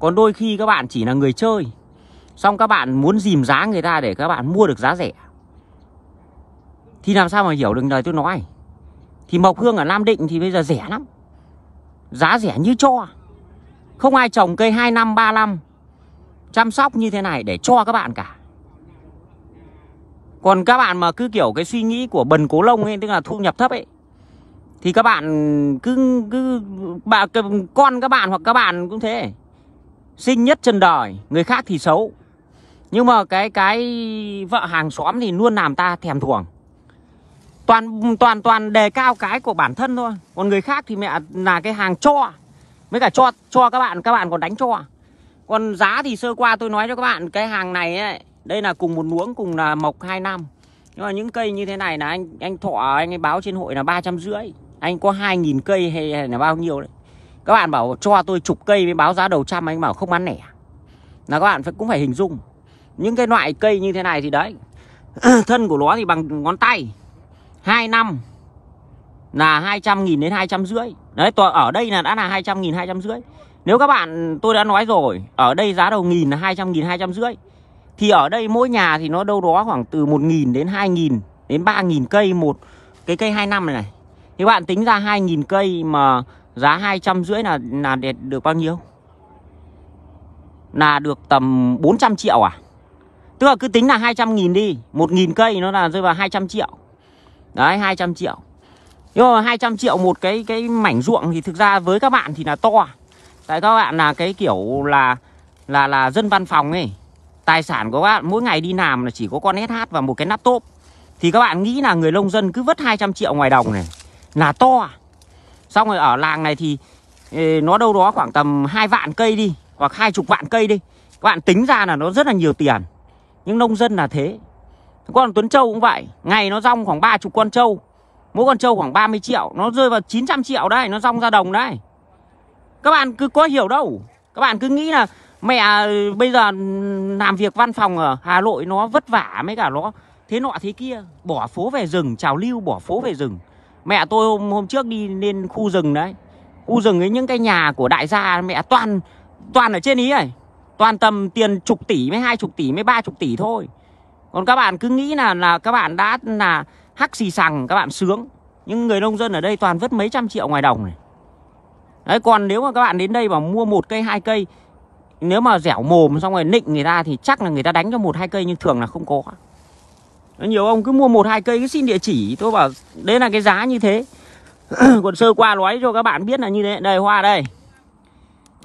còn đôi khi các bạn chỉ là người chơi xong các bạn muốn dìm giá người ta để các bạn mua được giá rẻ thì làm sao mà hiểu được lời tôi nói thì mộc hương ở nam định thì bây giờ rẻ lắm Giá rẻ như cho Không ai trồng cây 2 năm 3 năm Chăm sóc như thế này để cho các bạn cả Còn các bạn mà cứ kiểu cái suy nghĩ của bần cố lông ấy Tức là thu nhập thấp ấy Thì các bạn cứ, cứ bà, Con các bạn hoặc các bạn cũng thế Sinh nhất trần đời Người khác thì xấu Nhưng mà cái cái vợ hàng xóm thì luôn làm ta thèm thuồng toàn toàn toàn đề cao cái của bản thân thôi còn người khác thì mẹ là cái hàng cho mới cả cho cho các bạn các bạn còn đánh cho còn giá thì sơ qua tôi nói cho các bạn cái hàng này ấy, đây là cùng một luống cùng là mộc 2 năm nhưng mà những cây như thế này là anh anh thọ anh ấy báo trên hội là ba trăm rưỡi anh có 2.000 cây hay, hay là bao nhiêu đấy các bạn bảo cho tôi chục cây mới báo giá đầu trăm anh bảo không bán lẻ là các bạn phải cũng phải hình dung những cái loại cây như thế này thì đấy thân của nó thì bằng ngón tay 2 năm là 200 nghìn đến 200 rưỡi. Đấy tôi ở đây là đã là 200 nghìn 200 rưỡi. Nếu các bạn tôi đã nói rồi, ở đây giá đầu nghìn là 200 nghìn 200 rưỡi. Thì ở đây mỗi nhà thì nó đâu đó khoảng từ 1 nghìn đến 2 nghìn đến 3 nghìn cây một cái cây 2 năm này này. Thì bạn tính ra 2 nghìn cây mà giá 200 rưỡi là là đẹp được bao nhiêu? Là được tầm 400 triệu à? Tức là cứ tính là 200 nghìn đi, 1 nghìn cây nó là rơi vào 200 triệu đấy 200 triệu nhưng mà 200 triệu một cái cái mảnh ruộng thì thực ra với các bạn thì là to tại các bạn là cái kiểu là là là dân văn phòng ấy tài sản của các bạn mỗi ngày đi làm là chỉ có con SH và một cái laptop thì các bạn nghĩ là người nông dân cứ vứt 200 triệu ngoài đồng này là to xong rồi ở làng này thì ờ, nó đâu đó khoảng tầm hai vạn cây đi hoặc hai chục vạn cây đi các bạn tính ra là nó rất là nhiều tiền nhưng nông dân là thế con Tuấn Châu cũng vậy Ngày nó rong khoảng ba chục con trâu Mỗi con trâu khoảng 30 triệu Nó rơi vào 900 triệu đấy Nó rong ra đồng đấy Các bạn cứ có hiểu đâu Các bạn cứ nghĩ là Mẹ à, bây giờ làm việc văn phòng ở Hà Nội Nó vất vả mấy cả nó Thế nọ thế kia Bỏ phố về rừng Trào lưu bỏ phố về rừng Mẹ tôi hôm, hôm trước đi lên khu rừng đấy Khu rừng ấy những cái nhà của đại gia Mẹ toàn Toàn ở trên ý ấy Toàn tầm tiền chục tỷ mấy hai chục tỷ mấy ba chục tỷ thôi còn các bạn cứ nghĩ là là các bạn đã là hắc xì sằng các bạn sướng nhưng người nông dân ở đây toàn vứt mấy trăm triệu ngoài đồng này đấy còn nếu mà các bạn đến đây mà mua một cây hai cây nếu mà dẻo mồm xong rồi nịnh người ta thì chắc là người ta đánh cho một hai cây nhưng thường là không có nhiều ông cứ mua một hai cây cứ xin địa chỉ tôi bảo đấy là cái giá như thế còn sơ qua nói cho các bạn biết là như thế đây hoa đây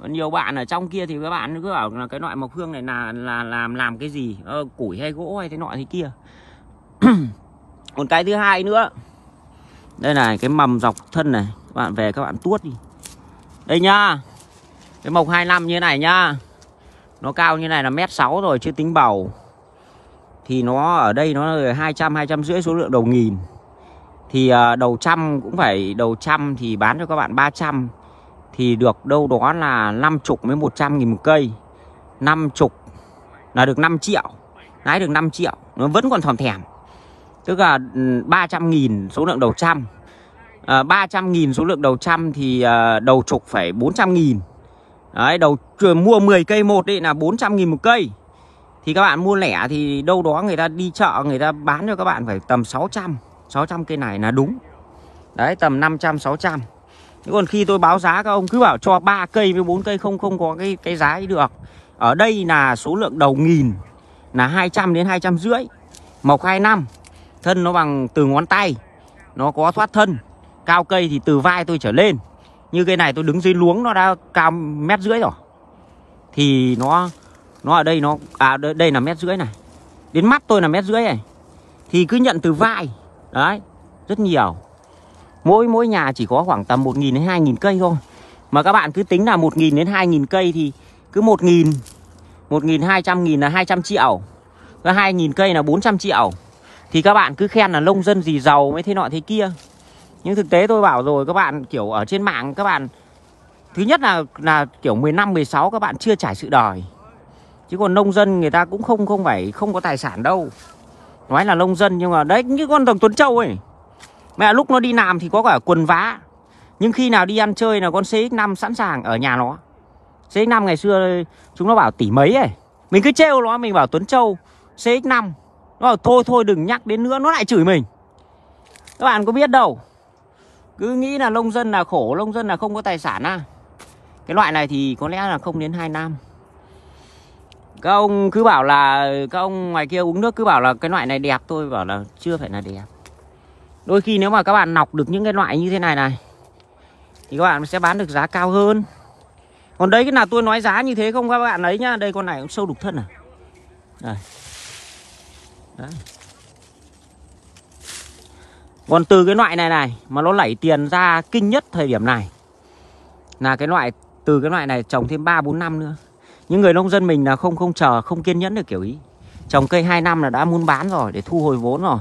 nhiều bạn ở trong kia thì các bạn cứ bảo là cái loại mộc hương này là là làm làm cái gì ờ, củi hay gỗ hay thế nọ thế kia còn cái thứ hai nữa đây này cái mầm dọc thân này các bạn về các bạn tuốt đi đây nhá cái mộc 25 như thế này nhá nó cao như này là mét 6 rồi chưa tính bầu thì nó ở đây nó là 200 200 rưỡi số lượng đầu nghìn thì ờ, đầu trăm cũng phải đầu trăm thì bán cho các bạn 300 thì được đâu đó là 50 với 100 nghìn một cây 50 là được 5 triệu lái được 5 triệu nó vẫn còn thòm thèm tức là 300 ừ, nghìn số lượng đầu trăm à, 300 nghìn số lượng đầu trăm thì à, đầu trục phải 400 nghìn Đấy, đầu mua 10 cây một đấy là 400 nghìn một cây thì các bạn mua lẻ thì đâu đó người ta đi chợ người ta bán cho các bạn phải tầm 600 600 cây này là đúng đấy tầm 500 600 Thế còn khi tôi báo giá các ông cứ bảo cho ba cây với bốn cây không không có cái cái giá ấy được. Ở đây là số lượng đầu nghìn là 200 đến 200 rưỡi. Mộc 25 thân nó bằng từ ngón tay. Nó có thoát thân. Cao cây thì từ vai tôi trở lên. Như cây này tôi đứng dưới luống nó đã cao mét rưỡi rồi. Thì nó nó ở đây nó à đây là mét rưỡi này. Đến mắt tôi là mét rưỡi này. Thì cứ nhận từ vai. Đấy, rất nhiều mỗi mỗi nhà chỉ có khoảng tầm 1.000 đến 2.000 cây thôi mà các bạn cứ tính là 1.000 đến 2.000 cây thì cứ 1.000 1.200 nghìn là 200 triệu Cứ 2.000 cây là 400 triệu Thì các bạn cứ khen là nông dân gì giàu mới thế nọ thế kia Nhưng thực tế tôi bảo rồi các bạn kiểu ở trên mạng các bạn Thứ nhất là là kiểu 15, 16 các bạn chưa trải sự đời Chứ còn nông dân người ta cũng không không phải không có tài sản đâu Nói là nông dân nhưng mà đấy như con thằng Tuấn Châu ấy mẹ lúc nó đi làm thì có cả quần vá nhưng khi nào đi ăn chơi là con CX5 sẵn sàng ở nhà nó CX5 ngày xưa chúng nó bảo tỷ mấy ấy mình cứ trêu nó mình bảo Tuấn Châu CX5 nó bảo thôi thôi đừng nhắc đến nữa nó lại chửi mình các bạn có biết đâu cứ nghĩ là nông dân là khổ nông dân là không có tài sản à cái loại này thì có lẽ là không đến 2 năm các ông cứ bảo là các ông ngoài kia uống nước cứ bảo là cái loại này đẹp tôi bảo là chưa phải là đẹp đôi khi nếu mà các bạn nọc được những cái loại như thế này này thì các bạn sẽ bán được giá cao hơn còn đấy cái nào tôi nói giá như thế không các bạn ấy nhá đây con này cũng sâu đục thân à đây đấy. còn từ cái loại này này mà nó lẩy tiền ra kinh nhất thời điểm này là cái loại từ cái loại này trồng thêm 3 4 năm nữa. Những người nông dân mình là không không chờ, không kiên nhẫn được kiểu ý. Trồng cây 2 năm là đã muốn bán rồi để thu hồi vốn rồi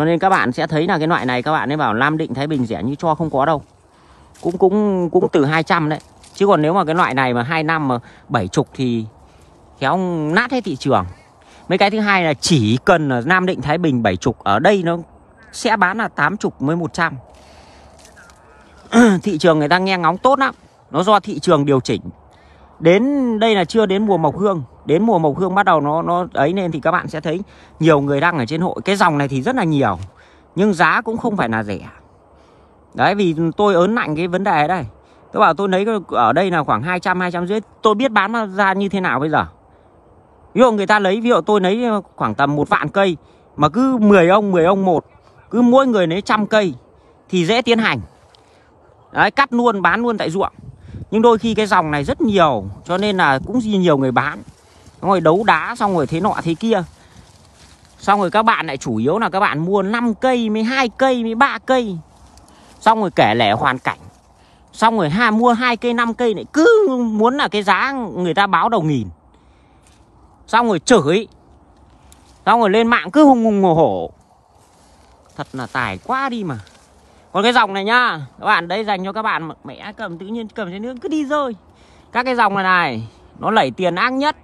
cho nên các bạn sẽ thấy là cái loại này các bạn ấy bảo Nam Định Thái Bình rẻ như cho không có đâu cũng cũng cũng từ 200 đấy chứ còn nếu mà cái loại này mà hai năm mà bảy chục thì khéo nát hết thị trường mấy cái thứ hai là chỉ cần là Nam Định Thái Bình bảy chục ở đây nó sẽ bán là tám chục mới 100 thị trường người ta nghe ngóng tốt lắm nó do thị trường điều chỉnh đến đây là chưa đến mùa mộc hương đến mùa mộc hương bắt đầu nó nó ấy nên thì các bạn sẽ thấy nhiều người đăng ở trên hội cái dòng này thì rất là nhiều nhưng giá cũng không phải là rẻ đấy vì tôi ớn lạnh cái vấn đề đây tôi bảo tôi lấy ở đây là khoảng 200 200 rưỡi tôi biết bán ra như thế nào bây giờ ví dụ người ta lấy ví dụ tôi lấy khoảng tầm một vạn cây mà cứ 10 ông 10 ông một cứ mỗi người lấy trăm cây thì dễ tiến hành đấy cắt luôn bán luôn tại ruộng nhưng đôi khi cái dòng này rất nhiều cho nên là cũng nhiều người bán xong rồi đấu đá xong rồi thế nọ thế kia xong rồi các bạn lại chủ yếu là các bạn mua 5 cây mới hai cây mới ba cây xong rồi kể lẻ hoàn cảnh xong rồi ha mua hai cây năm cây lại cứ muốn là cái giá người ta báo đầu nghìn xong rồi chửi xong rồi lên mạng cứ hùng hùng hồ hổ thật là tài quá đi mà còn cái dòng này nhá các bạn đây dành cho các bạn mẹ cầm tự nhiên cầm trên nước cứ đi rơi các cái dòng này này nó lẩy tiền ác nhất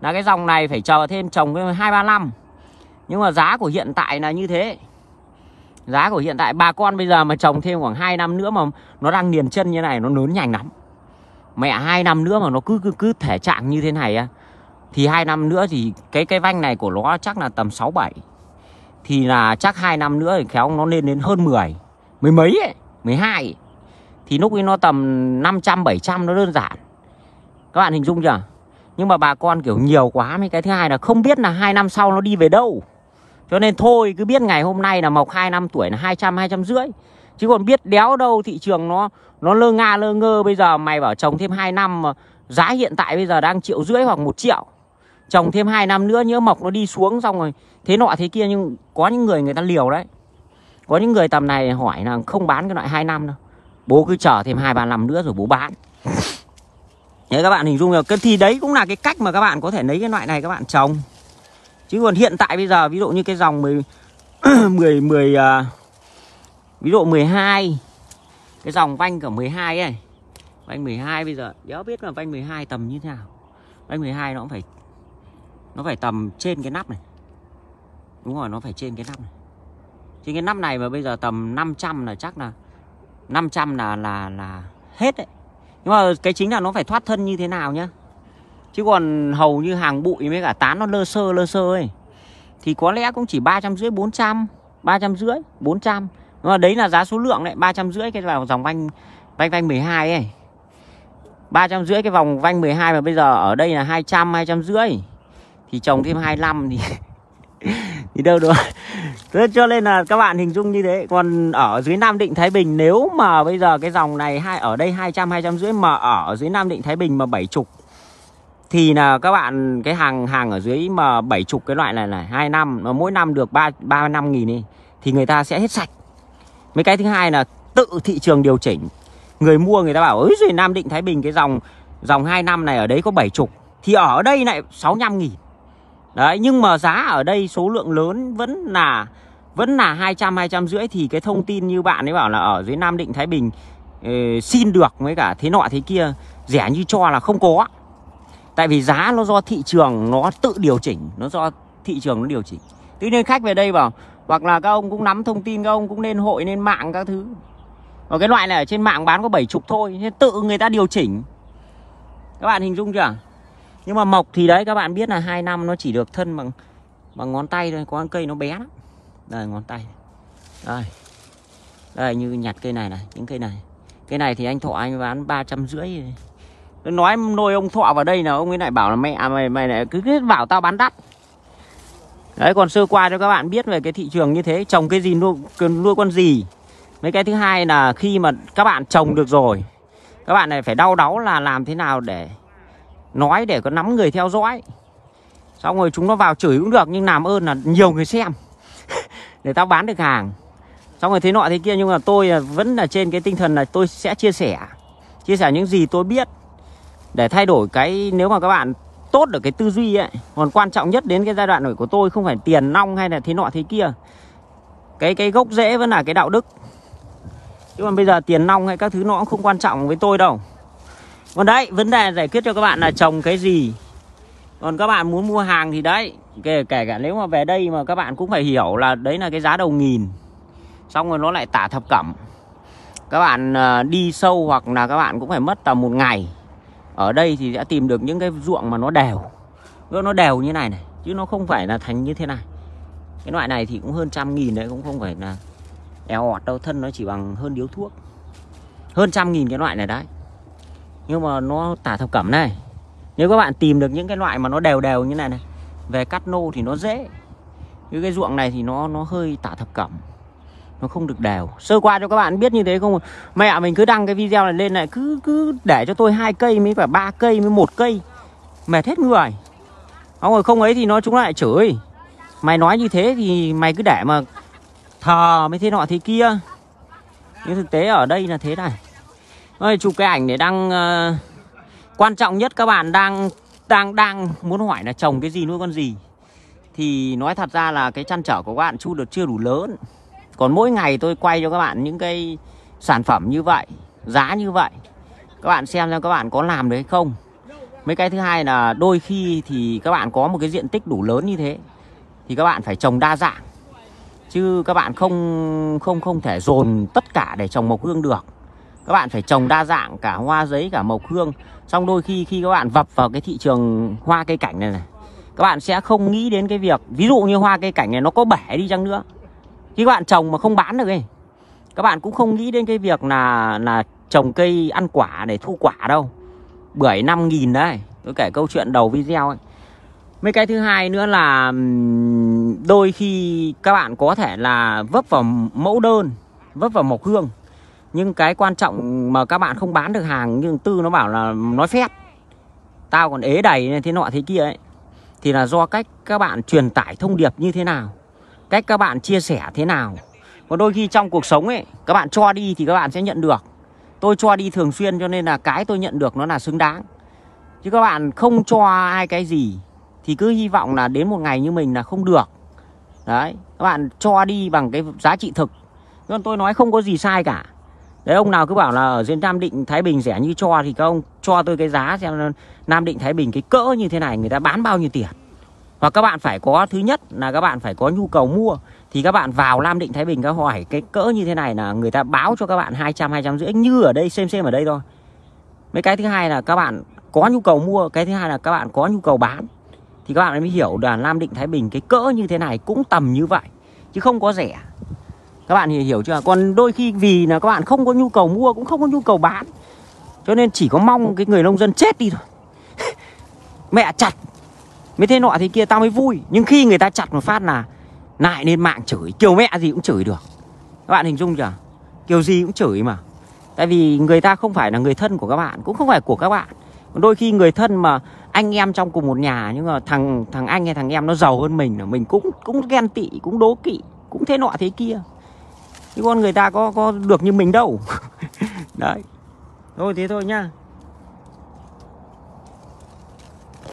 là cái dòng này phải chờ thêm trồng cái năm nhưng mà giá của hiện tại là như thế giá của hiện tại bà con bây giờ mà trồng thêm khoảng 2 năm nữa mà nó đang niền chân như này nó lớn nhanh lắm mẹ hai năm nữa mà nó cứ cứ cứ thể trạng như thế này á thì hai năm nữa thì cái cái vanh này của nó chắc là tầm 6 7 thì là chắc hai năm nữa thì khéo nó lên đến hơn 10 mười mấy ấy, 12 thì lúc ấy nó tầm 500 700 nó đơn giản các bạn hình dung chưa nhưng mà bà con kiểu nhiều quá mấy cái thứ hai là không biết là hai năm sau nó đi về đâu cho nên thôi cứ biết ngày hôm nay là mọc hai năm tuổi là 200 200 rưỡi chứ còn biết đéo đâu thị trường nó nó lơ nga lơ ngơ bây giờ mày bảo trồng thêm 2 năm mà giá hiện tại bây giờ đang triệu rưỡi hoặc một triệu trồng thêm 2 năm nữa nhớ mọc nó đi xuống xong rồi thế nọ thế kia nhưng có những người người ta liều đấy có những người tầm này hỏi là không bán cái loại 2 năm đâu bố cứ chờ thêm hai ba năm nữa rồi bố bán thế các bạn hình dung được Cái thì đấy cũng là cái cách mà các bạn có thể lấy cái loại này các bạn trồng Chứ còn hiện tại bây giờ ví dụ như cái dòng 10 10 10 uh, ví dụ 12 cái dòng vanh cả 12 ấy. Vanh 12 bây giờ đéo biết là vanh 12 tầm như thế nào. Vanh 12 nó cũng phải nó phải tầm trên cái nắp này. Đúng rồi, nó phải trên cái nắp này. Trên cái nắp này mà bây giờ tầm 500 là chắc là 500 là là là hết đấy nhưng mà cái chính là nó phải thoát thân như thế nào nhá chứ còn hầu như hàng bụi với cả tán nó lơ sơ lơ sơ ấy thì có lẽ cũng chỉ ba trăm rưỡi bốn trăm ba trăm rưỡi bốn trăm nhưng mà đấy là giá số lượng đấy ba trăm rưỡi cái là dòng vanh vanh vanh 12 ấy ba trăm rưỡi cái vòng vanh 12 mà bây giờ ở đây là 200 250 thì trồng thêm 25 thì thì đâu đó thế cho nên là các bạn hình dung như thế còn ở dưới Nam Định Thái Bình nếu mà bây giờ cái dòng này hai ở đây 200 200 rưỡi mà ở dưới Nam Định Thái Bình mà 70 thì là các bạn cái hàng hàng ở dưới mà 70 cái loại này này hai năm mỗi năm được 3 35 nghìn đi thì người ta sẽ hết sạch. Mấy cái thứ hai là tự thị trường điều chỉnh. Người mua người ta bảo ơi rồi Nam Định Thái Bình cái dòng dòng 2 năm này ở đấy có 70 thì ở đây lại 65 nghìn Đấy nhưng mà giá ở đây số lượng lớn vẫn là vẫn là 200 200 rưỡi thì cái thông tin như bạn ấy bảo là ở dưới Nam Định Thái Bình ừ, xin được với cả thế nọ thế kia rẻ như cho là không có. Tại vì giá nó do thị trường nó tự điều chỉnh, nó do thị trường nó điều chỉnh. Tuy nhiên khách về đây bảo hoặc là các ông cũng nắm thông tin các ông cũng nên hội nên mạng các thứ. Còn cái loại này ở trên mạng bán có 70 thôi, nên tự người ta điều chỉnh. Các bạn hình dung chưa? nhưng mà mộc thì đấy các bạn biết là hai năm nó chỉ được thân bằng bằng ngón tay thôi có cây nó bé lắm đây ngón tay đây đây như nhặt cây này này những cây này cây này thì anh thọ anh bán ba trăm rưỡi nói nôi ông thọ vào đây là ông ấy lại bảo là mẹ à, mày mày lại cứ, cứ bảo tao bán đắt đấy còn sơ qua cho các bạn biết về cái thị trường như thế trồng cái gì nuôi nuôi con gì mấy cái thứ hai là khi mà các bạn trồng được rồi các bạn này phải đau đáu là làm thế nào để nói để có nắm người theo dõi xong rồi chúng nó vào chửi cũng được nhưng làm ơn là nhiều người xem để tao bán được hàng xong rồi thế nọ thế kia nhưng mà tôi à, vẫn là trên cái tinh thần là tôi sẽ chia sẻ chia sẻ những gì tôi biết để thay đổi cái nếu mà các bạn tốt được cái tư duy ấy còn quan trọng nhất đến cái giai đoạn này của tôi không phải tiền nong hay là thế nọ thế kia cái cái gốc rễ vẫn là cái đạo đức chứ còn bây giờ tiền nong hay các thứ nó cũng không quan trọng với tôi đâu còn đấy vấn đề giải quyết cho các bạn là trồng cái gì còn các bạn muốn mua hàng thì đấy kể, cả nếu mà về đây mà các bạn cũng phải hiểu là đấy là cái giá đầu nghìn xong rồi nó lại tả thập cẩm các bạn ờ, đi sâu hoặc là các bạn cũng phải mất tầm một ngày ở đây thì sẽ tìm được những cái ruộng mà nó đều nó đều như này này chứ nó không phải là thành như thế này cái loại này thì cũng hơn trăm nghìn đấy cũng không phải là eo ọt đâu thân nó chỉ bằng hơn điếu thuốc hơn trăm nghìn cái loại này đấy nhưng mà nó tả thập cẩm này nếu các bạn tìm được những cái loại mà nó đều đều như này này về cắt nô thì nó dễ những cái ruộng này thì nó nó hơi tả thập cẩm nó không được đều sơ qua cho các bạn biết như thế không mẹ mình cứ đăng cái video này lên này cứ cứ để cho tôi hai cây mới phải ba cây mới một cây mệt hết người không rồi không ấy thì nó chúng lại chửi mày nói như thế thì mày cứ để mà thờ mới thế nọ thế kia nhưng thực tế ở đây là thế này Ơi, chụp cái ảnh để đang uh, quan trọng nhất các bạn đang đang đang muốn hỏi là trồng cái gì nuôi con gì thì nói thật ra là cái chăn trở của các bạn chu được chưa đủ lớn còn mỗi ngày tôi quay cho các bạn những cái sản phẩm như vậy giá như vậy các bạn xem xem các bạn có làm được hay không mấy cái thứ hai là đôi khi thì các bạn có một cái diện tích đủ lớn như thế thì các bạn phải trồng đa dạng chứ các bạn không không không thể dồn tất cả để trồng mộc hương được các bạn phải trồng đa dạng cả hoa giấy cả mộc hương xong đôi khi khi các bạn vập vào cái thị trường hoa cây cảnh này này các bạn sẽ không nghĩ đến cái việc ví dụ như hoa cây cảnh này nó có bể đi chăng nữa khi các bạn trồng mà không bán được ấy các bạn cũng không nghĩ đến cái việc là là trồng cây ăn quả để thu quả đâu bưởi năm nghìn đấy tôi kể câu chuyện đầu video ấy mấy cái thứ hai nữa là đôi khi các bạn có thể là vấp vào mẫu đơn vấp vào mộc hương nhưng cái quan trọng mà các bạn không bán được hàng nhưng tư nó bảo là nói phét tao còn ế đầy thế nọ thế kia ấy thì là do cách các bạn truyền tải thông điệp như thế nào cách các bạn chia sẻ thế nào còn đôi khi trong cuộc sống ấy các bạn cho đi thì các bạn sẽ nhận được tôi cho đi thường xuyên cho nên là cái tôi nhận được nó là xứng đáng chứ các bạn không cho ai cái gì thì cứ hy vọng là đến một ngày như mình là không được đấy các bạn cho đi bằng cái giá trị thực còn tôi nói không có gì sai cả đấy ông nào cứ bảo là ở dưới Nam Định Thái Bình rẻ như cho thì các ông cho tôi cái giá xem Nam Định Thái Bình cái cỡ như thế này người ta bán bao nhiêu tiền hoặc các bạn phải có thứ nhất là các bạn phải có nhu cầu mua thì các bạn vào Nam Định Thái Bình các hỏi cái cỡ như thế này là người ta báo cho các bạn 200 200 rưỡi như ở đây xem xem ở đây thôi mấy cái thứ hai là các bạn có nhu cầu mua cái thứ hai là các bạn có nhu cầu bán thì các bạn mới hiểu là Nam Định Thái Bình cái cỡ như thế này cũng tầm như vậy chứ không có rẻ các bạn thì hiểu chưa còn đôi khi vì là các bạn không có nhu cầu mua cũng không có nhu cầu bán cho nên chỉ có mong cái người nông dân chết đi thôi mẹ chặt mới thế nọ thế kia tao mới vui nhưng khi người ta chặt một phát là lại lên mạng chửi kiểu mẹ gì cũng chửi được các bạn hình dung chưa kiểu gì cũng chửi mà tại vì người ta không phải là người thân của các bạn cũng không phải của các bạn đôi khi người thân mà anh em trong cùng một nhà nhưng mà thằng thằng anh hay thằng em nó giàu hơn mình là mình cũng cũng ghen tị cũng đố kỵ cũng thế nọ thế kia chứ con người ta có có được như mình đâu đấy thôi thế thôi nhá